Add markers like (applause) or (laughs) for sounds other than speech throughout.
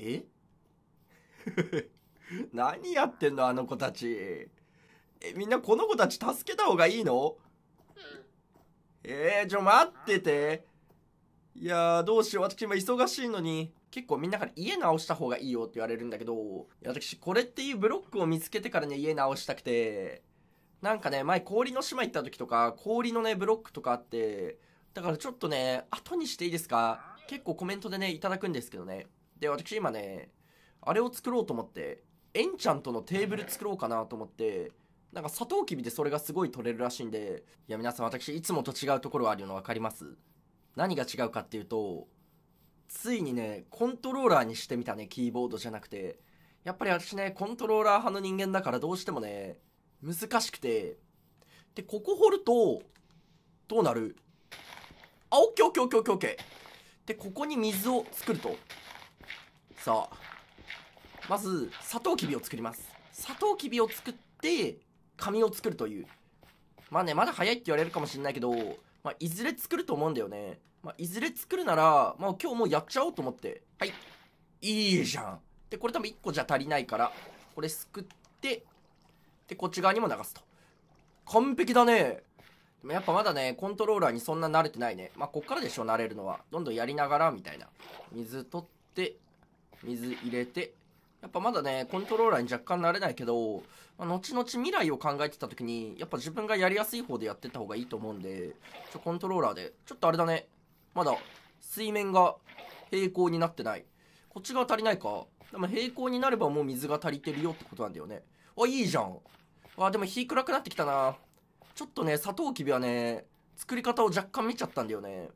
え (laughs) 何やってんのあの子たち。え、みんなこの子たち助けた方がいいのえー、ちょ、待ってて。いやー、どうしよう。私今忙しいのに。結構みんなから家直した方がいいよって言われるんだけど、私これっていうブロックを見つけてからね、家直したくて、なんかね、前氷の島行った時とか、氷のね、ブロックとかあって、だからちょっとね、後にしていいですか結構コメントでね、いただくんですけどね。で、私今ね、あれを作ろうと思って、エンチャントのテーブル作ろうかなと思って、なんかサトウキビでそれがすごい取れるらしいんで、いや皆さん私いつもと違うところあるの分かります何が違うかっていうと、ついにね、コントローラーにしてみたね、キーボードじゃなくて。やっぱり私ね、コントローラー派の人間だからどうしてもね、難しくて。で、ここ掘ると、どうなるあ、オッケーオッケーオッケーオッケー。で、ここに水を作ると。そう。まず、サトウキビを作ります。サトウキビを作って、紙を作るという。まあね、まだ早いって言われるかもしれないけど、まあ、いずれ作ると思うんだよね。まあ、いずれ作るなら、まあ、今日もうやっちゃおうと思って。はい。いいじゃん。で、これ多分1個じゃ足りないから、これすくって、で、こっち側にも流すと。完璧だね。でもやっぱまだね、コントローラーにそんな慣れてないね。まあ、こっからでしょ、慣れるのは。どんどんやりながら、みたいな。水取って、水入れて、やっぱまだね、コントローラーに若干慣れないけど、まあ、後々未来を考えてた時に、やっぱ自分がやりやすい方でやってた方がいいと思うんで、ちょ、コントローラーで、ちょっとあれだね、まだ水面が平行になってない。こっち側足りないか。でも平行になればもう水が足りてるよってことなんだよね。あ、いいじゃん。あ、でも日暗くなってきたな。ちょっとね、サトウキビはね、作り方を若干見ちゃったんだよね。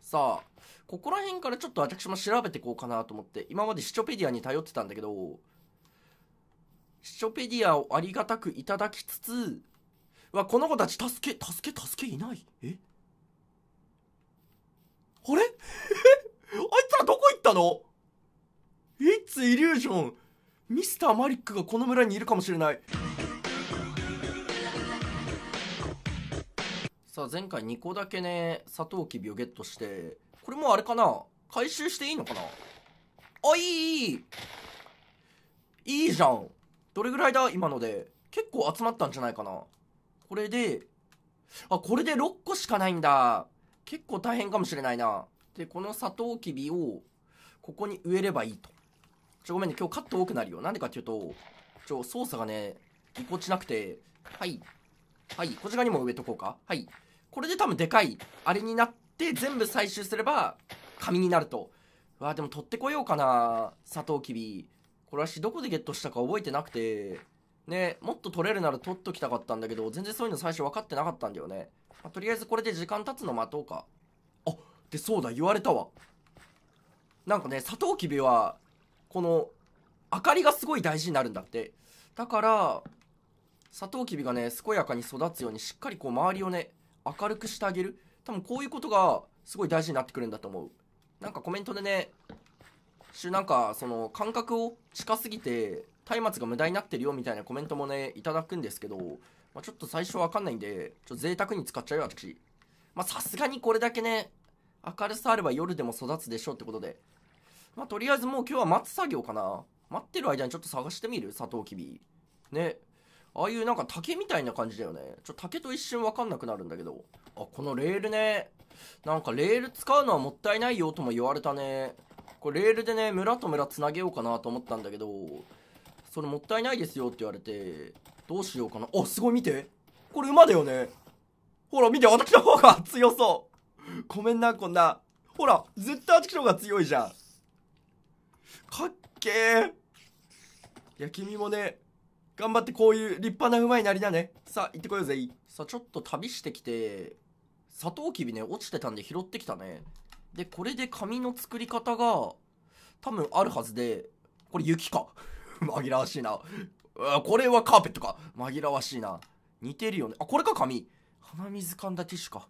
さあ、ここら辺からちょっと私も調べていこうかなと思って、今までシチョペディアに頼ってたんだけど、シチョペディアをありがたくいただきつつ、わ、この子たち助け、助け、助けいないえあれ (laughs) あいつらどこ行ったのいつイリュージョンミスターマリックがこの村にいるかもしれない。さあ前回2個だけねサトウキビをゲットしてこれもあれかな回収していいのかなあ、いい、いい。いいじゃん。どれぐらいだ今ので。結構集まったんじゃないかな。これで、あ、これで6個しかないんだ。結構大変かもしれないな。で、このサトウキビを、ここに植えればいいと。ちょ、ごめんね。今日カット多くなるよ。なんでかっていうと、ちょ、操作がね、ぎこちなくて、はい。はい。こちらにも植えとこうか。はい。これで多分でかい、あれになっって全部採集すれば紙になるとわでも取ってこようかなサトウキビこれはしどこでゲットしたか覚えてなくてねもっと取れるなら取っときたかったんだけど全然そういうの最初分かってなかったんだよね、まあ、とりあえずこれで時間経つの待とうかあでそうだ言われたわなんかねサトウキビはこの明かりがすごい大事になるんだってだからサトウキビがね健やかに育つようにしっかりこう周りをね明るくしてあげる多分こういうことがすごい大事になってくるんだと思う。なんかコメントでね、なんかその感覚を近すぎて、松明が無駄になってるよみたいなコメントもね、いただくんですけど、まあ、ちょっと最初わかんないんで、ちょっと贅沢に使っちゃうよ、私。まあさすがにこれだけね、明るさあれば夜でも育つでしょうってことで。まあとりあえずもう今日は待つ作業かな。待ってる間にちょっと探してみるサトウキビ。ね。ああいうなんか竹みたいな感じだよね。ちょ、竹と一瞬わかんなくなるんだけど。あ、このレールね。なんかレール使うのはもったいないよとも言われたね。これレールでね、村と村繋げようかなと思ったんだけど、それもったいないですよって言われて、どうしようかな。あ、すごい見て。これ馬だよね。ほら見て、私の方が強そう。ごめんな、こんな。ほら、絶対私の方が強いじゃん。かっけー。いや、君もね、頑張ってこういう立派な馬になりだね。さあ、行ってこようぜ。さあ、ちょっと旅してきて、サトウキビね、落ちてたんで拾ってきたね。で、これで紙の作り方が、多分あるはずで、これ雪か。(laughs) 紛らわしいな。これはカーペットか。紛らわしいな。似てるよね。あ、これか紙。鼻水かんだティッシュか。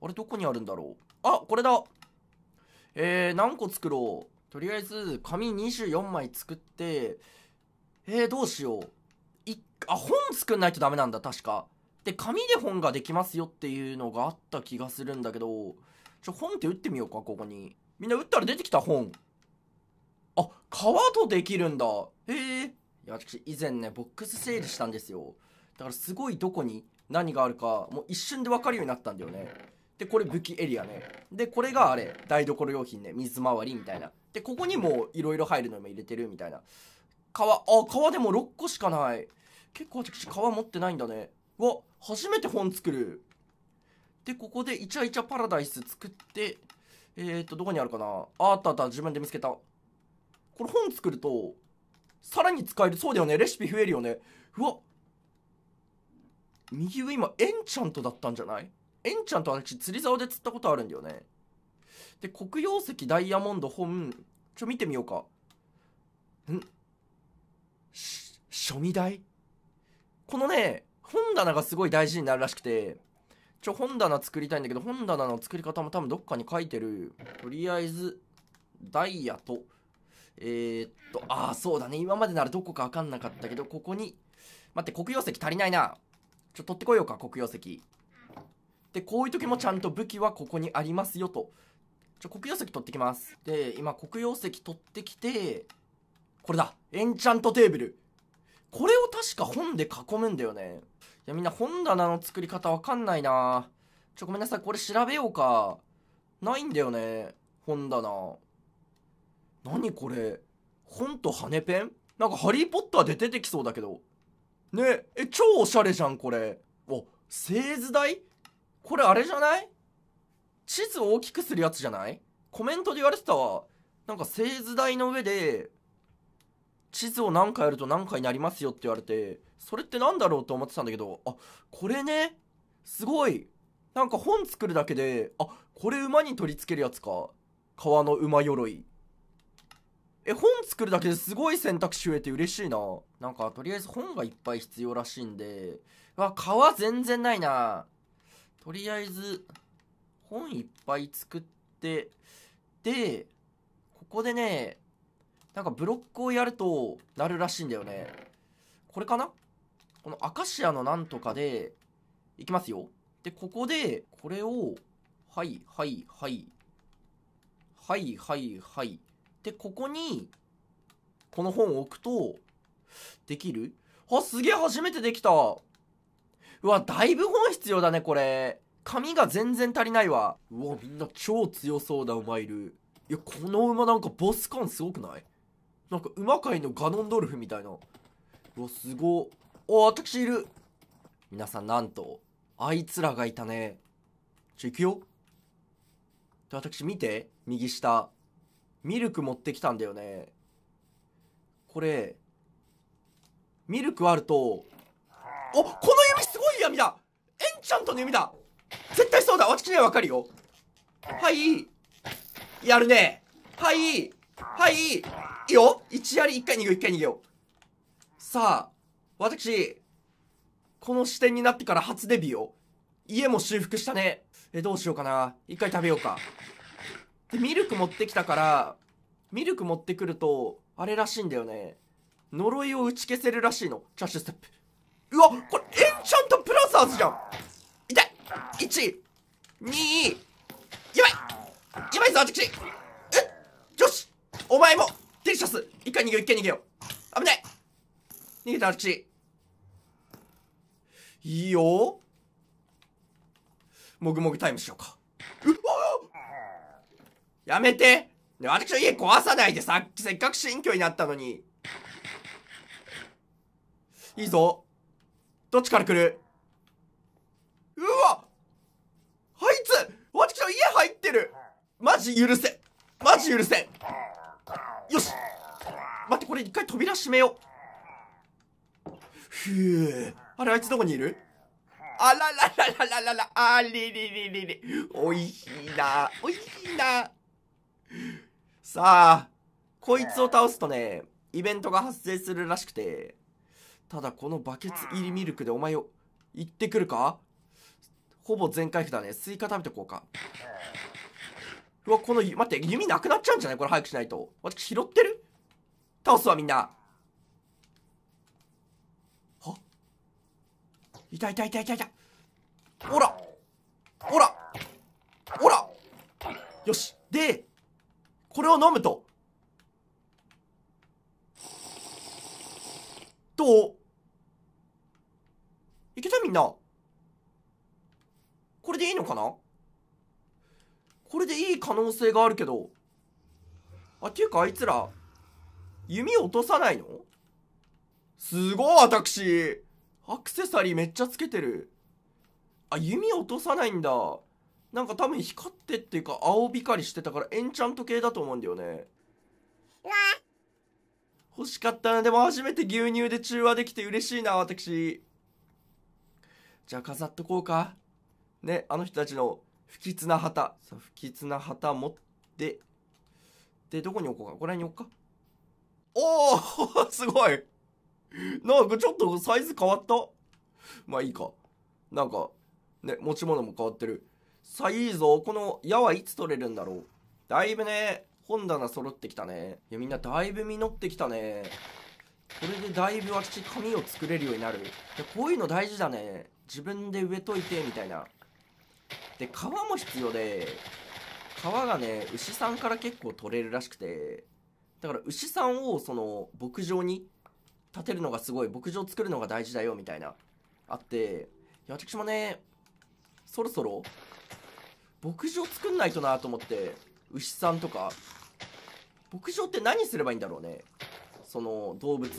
あれ、どこにあるんだろう。あ、これだ。えー、何個作ろう。とりあえず、紙24枚作って、えー、どうしよう。あ、本作んないとダメなんだ、確か。で、紙で本ができますよっていうのがあった気がするんだけど、ちょ、本って打ってみようか、ここに。みんな打ったら出てきた、本。あ、川とできるんだ。へえ。いや、私、以前ね、ボックス整理したんですよ。だから、すごいどこに何があるか、もう一瞬でわかるようになったんだよね。で、これ武器エリアね。で、これがあれ、台所用品ね、水回りみたいな。で、ここにもいろいろ入るのも入れてるみたいな。川、あ、川でも6個しかない。結構私皮持ってないんだねわ初めて本作るでここでイチャイチャパラダイス作ってえっ、ー、とどこにあるかなあったあった自分で見つけたこれ本作るとさらに使えるそうだよねレシピ増えるよねうわ右上今エンチャントだったんじゃないエンチャント私釣り竿で釣ったことあるんだよねで黒曜石ダイヤモンド本ちょ見てみようかんし書味台このね、本棚がすごい大事になるらしくて、ちょ、本棚作りたいんだけど、本棚の作り方も多分どっかに書いてる。とりあえず、ダイヤと、えー、っと、ああ、そうだね。今までならどこかわかんなかったけど、ここに、待って、黒曜石足りないな。ちょ、取ってこようか、黒曜石。で、こういう時もちゃんと武器はここにありますよと。ちょ、黒曜石取ってきます。で、今、黒曜石取ってきて、これだ。エンチャントテーブル。これを確か本で囲むんだよね。いや、みんな本棚の作り方わかんないなちょ、ごめんなさい。これ調べようか。ないんだよね。本棚。何これ。本と羽ペンなんかハリーポッターで出てきそうだけど。ねえ、超おしゃれじゃん、これ。お、製図台これあれじゃない地図を大きくするやつじゃないコメントで言われてたわ。なんか製図台の上で地図を何回やると何回になりますよって言われてそれって何だろうと思ってたんだけどあこれねすごいなんか本作るだけであこれ馬に取り付けるやつか川の馬鎧え本作るだけですごい選択肢増えて嬉しいななんかとりあえず本がいっぱい必要らしいんでわ川全然ないなとりあえず本いっぱい作ってでここでねなんかブロックをやるとなるらしいんだよねこれかなこのアカシアのなんとかでいきますよでここでこれをはいはいはいはいはいはいでここにこの本を置くとできるあすげえ初めてできたうわだいぶ本必要だねこれ紙が全然足りないわうわみんな超強そうな馬いるいやこの馬なんかボス感すごくないなんか馬界のガノンドルフみたいなうわすごお私いる皆さんなんとあいつらがいたねちょ行くよで私見て右下ミルク持ってきたんだよねこれミルクあるとおこの弓すごい闇だエンチャントの弓だ絶対そうだ私にはわかるよはいやるねはいはいいいよ一やり一回逃げよう、一回逃げよう。さあ、私、この視点になってから初デビューを。家も修復したね。え、どうしようかな。一回食べようか。で、ミルク持ってきたから、ミルク持ってくると、あれらしいんだよね。呪いを打ち消せるらしいの。チャッシュステップ。うわ、これ、エンチャントプラザーズじゃん痛い !1、2、やばいやばいぞ、私えよしお前もデリシャス一回逃げよう一回逃げよう危ない逃げたちいいよもぐもぐタイムしようかうっやめて私の家壊さないでさっきせっかく新居になったのにいいぞどっちから来るうわあいつ私の家入ってるマジ許せマジ許せよし待ってこれ一回扉閉めようふうあれあいつどこにいるあらららららららあれれれれれおいしいなおいしいなさあこいつを倒すとねイベントが発生するらしくてただこのバケツ入りミルクでお前を行ってくるかほぼ全回復だねスイカ食べてこうかうわ、この、待って、弓なくなっちゃうんじゃないこれ早くしないと。私拾ってる倒すわ、みんな。はいたいたいたいたいた。ほらほらほらよし。で、これを飲むと。どういけたみんな。これでいいのかなこれでいい可能性があるけどあっていうかあいつら弓落とさないのすごい私アクセサリーめっちゃつけてるあ弓落とさないんだなんか多分光ってっていうか青光りしてたからエンチャント系だと思うんだよね欲しかったなでも初めて牛乳で中和できて嬉しいな私じゃあ飾っとこうかねあの人たちの不吉な旗さ不吉な旗持ってでどこに置こうかこれに置くかおお (laughs) すごいなんかちょっとサイズ変わったまあいいかなんかね持ち物も変わってるさあいいぞこの矢はいつ取れるんだろうだいぶね本棚揃ってきたねいやみんなだいぶ実ってきたねこれでだいぶ私紙を作れるようになるいやこういうの大事だね自分で植えといてみたいなで皮も必要で皮がね牛さんから結構取れるらしくてだから牛さんをその牧場に建てるのがすごい牧場作るのが大事だよみたいなあっていや私もねそろそろ牧場作んないとなと思って牛さんとか牧場って何すればいいんだろうねその動物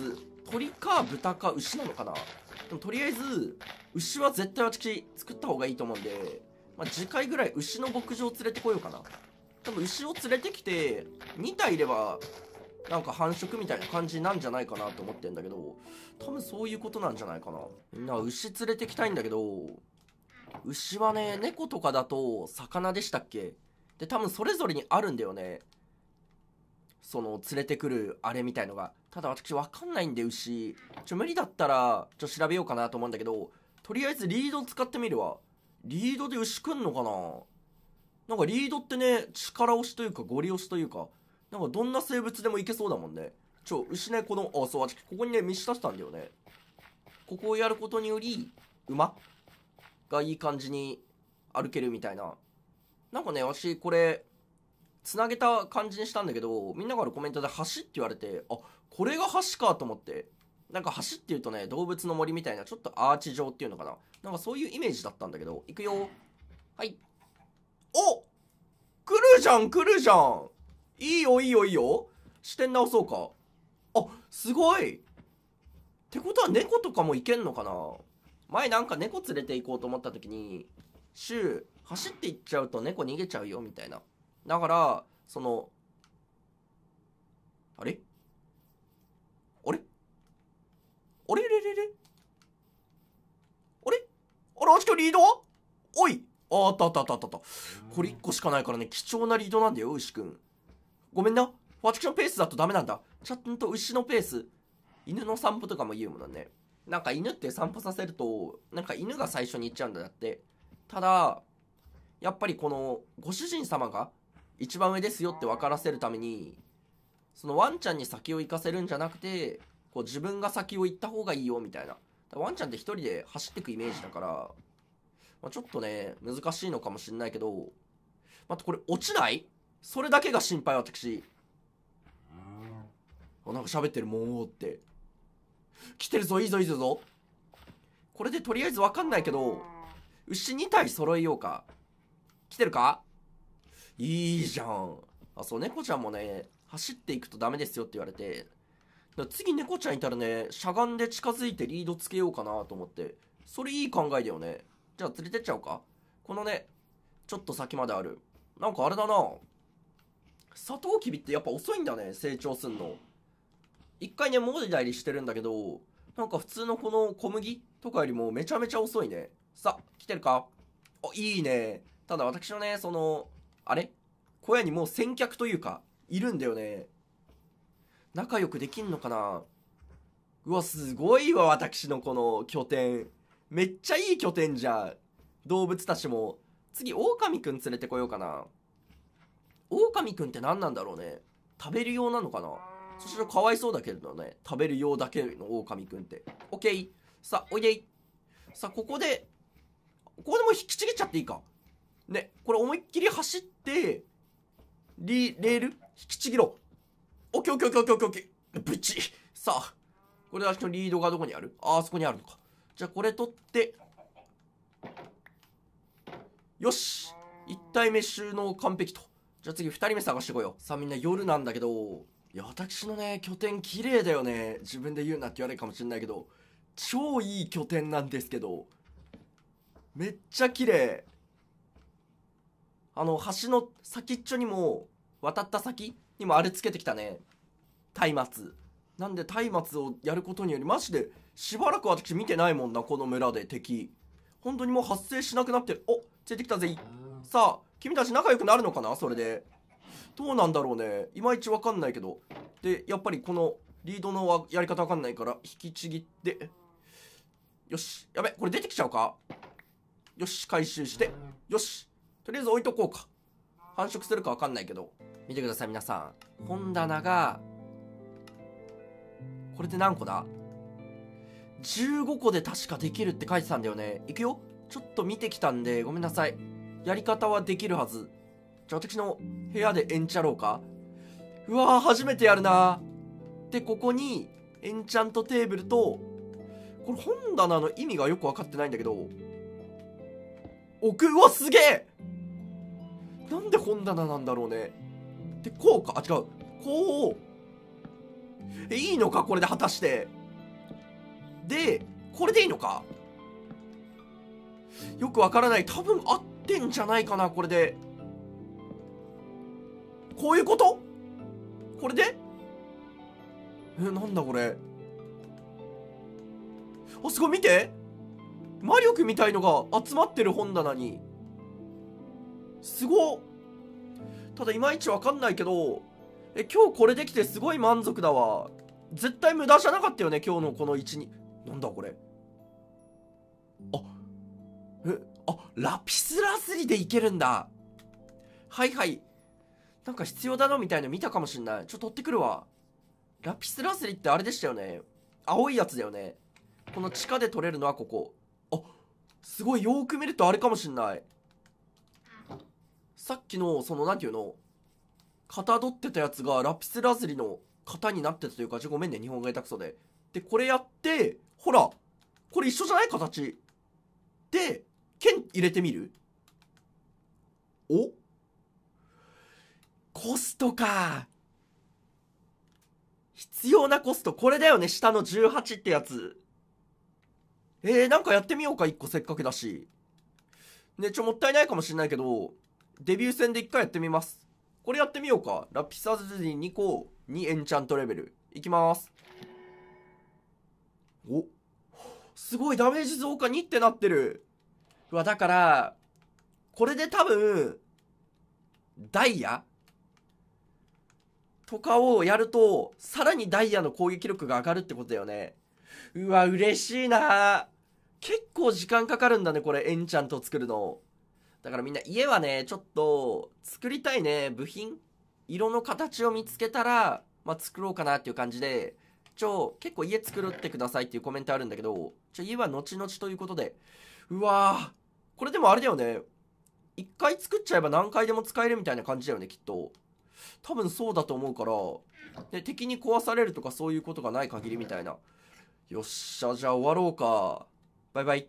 鳥か豚か牛なのかなでもとりあえず牛は絶対私作った方がいいと思うんでまあ、次回ぐらい牛の牧場連れてこようかな。多分牛を連れてきて、2体いれば、なんか繁殖みたいな感じなんじゃないかなと思ってんだけど、多分そういうことなんじゃないかな。みんな牛連れてきたいんだけど、牛はね、猫とかだと魚でしたっけで、多分それぞれにあるんだよね。その、連れてくるあれみたいのが。ただ私わかんないんで牛。ちょ、無理だったら、ちょ、調べようかなと思うんだけど、とりあえずリードを使ってみるわ。リードで牛くんのかななんかリードってね、力押しというかゴリ押しというか、なんかどんな生物でもいけそうだもんね。ちょ、牛ね、この、あ、そう、ここにね、満ち足したんだよね。ここをやることにより、馬がいい感じに歩けるみたいな。なんかね、私、これ、つなげた感じにしたんだけど、みんなからコメントで橋って言われて、あ、これが橋かと思って。なんか橋っていうとね、動物の森みたいな、ちょっとアーチ状っていうのかな。なんかそういうイメージだったんだけど、行くよ。はい。お来るじゃん、来るじゃん。いいよ、いいよ、いいよ。視点直そうか。あ、すごいってことは猫とかもいけんのかな前なんか猫連れて行こうと思った時に、週、走って行っちゃうと猫逃げちゃうよ、みたいな。だから、その、あれリードおいあったあったあったあった。これ1個しかないからね、貴重なリードなんだよ、牛くん。ごめんな。私のペースだとダメなんだ。ちゃんと牛のペース。犬の散歩とかも言うものね。なんか犬って散歩させると、なんか犬が最初に行っちゃうんだって。ただ、やっぱりこの、ご主人様が一番上ですよって分からせるために、そのワンちゃんに先を行かせるんじゃなくて、こう自分が先を行った方がいいよみたいな。ワンちゃんって一人で走ってくイメージだから、まあ、ちょっとね、難しいのかもしれないけど、またこれ落ちないそれだけが心配、私。あ、なんか喋ってる、もうって。来てるぞ、いいぞ、いいぞ。これでとりあえずわかんないけど、牛2体揃えようか。来てるかいいじゃん。あ、そう、猫ちゃんもね、走っていくとダメですよって言われて、次猫ちゃんいたらね、しゃがんで近づいてリードつけようかなと思って、それいい考えだよね。じゃあ連れてっちゃおうか。このね、ちょっと先まである。なんかあれだな。サトウキビってやっぱ遅いんだね、成長すんの。一回ね、もダだりしてるんだけど、なんか普通のこの小麦とかよりもめちゃめちゃ遅いね。さ、来てるかあ、いいね。ただ私のね、その、あれ小屋にもう先客というか、いるんだよね。仲良くできんのかなうわ、すごいわ、私のこの拠点。めっちゃいい拠点じゃ動物たちも。次、狼くん連れてこようかな。狼くんって何なんだろうね。食べる用なのかなそしたらかわいそうだけどね。食べる用だけの狼くんって。オッケー。さあ、おいでい。さあ、ここで、ここでもう引きちぎっちゃっていいか。ね、これ思いっきり走って、リ、レール、引きちぎろう。オッケーオッケーオッケーオッケーオッケー。ブチ。さあ、これで私のリードがどこにあるあ、あそこにあるのか。じゃあこれ取ってよし1体目収納完璧とじゃあ次2人目探してこようさあみんな夜なんだけどいや私のね拠点綺麗だよね自分で言うなって言われるかもしんないけど超いい拠点なんですけどめっちゃ綺麗あの橋の先っちょにも渡った先にもあれつけてきたね松明なんで松明をやることによりマジでしばらく私見てないもんな、この村で敵。本当にもう発生しなくなってる。お、ついてきたぜ。さあ、君たち仲良くなるのかなそれで。どうなんだろうね。いまいちわかんないけど。で、やっぱりこのリードのやり方わかんないから、引きちぎって。よし。やべ、これ出てきちゃうかよし、回収して。よし。とりあえず置いとこうか。繁殖するかわかんないけど。見てください、皆さん。本棚が、これで何個だ15個で確かできるって書いてたんだよね。いくよちょっと見てきたんで、ごめんなさい。やり方はできるはず。じゃあ私の部屋でエンチャろうかうわー、初めてやるなで、ここに、エンチャントテーブルと、これ本棚の意味がよくわかってないんだけど、置く、うわ、すげえなんで本棚なんだろうね。で、こうか、あ、違う。こう。え、いいのかこれで果たして。でこれでいいのかよくわからない多分合ってんじゃないかなこれでこういうことこれでえなんだこれあすごい見て魔力みたいのが集まってる本棚にすごただいまいちわかんないけどえ今日これできてすごい満足だわ絶対無駄じゃなかったよね今日のこの1に。なんだこれあえあラピスラズリでいけるんだはいはいなんか必要だなみたいな見たかもしんないちょっと取ってくるわラピスラズリってあれでしたよね青いやつだよねこの地下で取れるのはここあすごいよく見るとあれかもしんないさっきのその何て言うのかたどってたやつがラピスラズリの型になってたというかごめんね日本語下手くそででこれやってほらこれ一緒じゃない形で剣入れてみるおコストか必要なコストこれだよね下の18ってやつえー、なんかやってみようか1個せっかくだしねちょもったいないかもしんないけどデビュー戦で1回やってみますこれやってみようかラピサズィ2個2エンチャントレベルいきますおすごいダメージ増加2ってなってるうわだからこれで多分ダイヤとかをやるとさらにダイヤの攻撃力が上がるってことだよねうわ嬉しいな結構時間かかるんだねこれエンチャント作るのだからみんな家はねちょっと作りたいね部品色の形を見つけたら、まあ、作ろうかなっていう感じでちょ、結構家作ってくださいっていうコメントあるんだけど、ちょ、家は後々ということで。うわぁ。これでもあれだよね。一回作っちゃえば何回でも使えるみたいな感じだよね、きっと。多分そうだと思うから、で、敵に壊されるとかそういうことがない限りみたいな。よっしゃ、じゃあ終わろうか。バイバイ。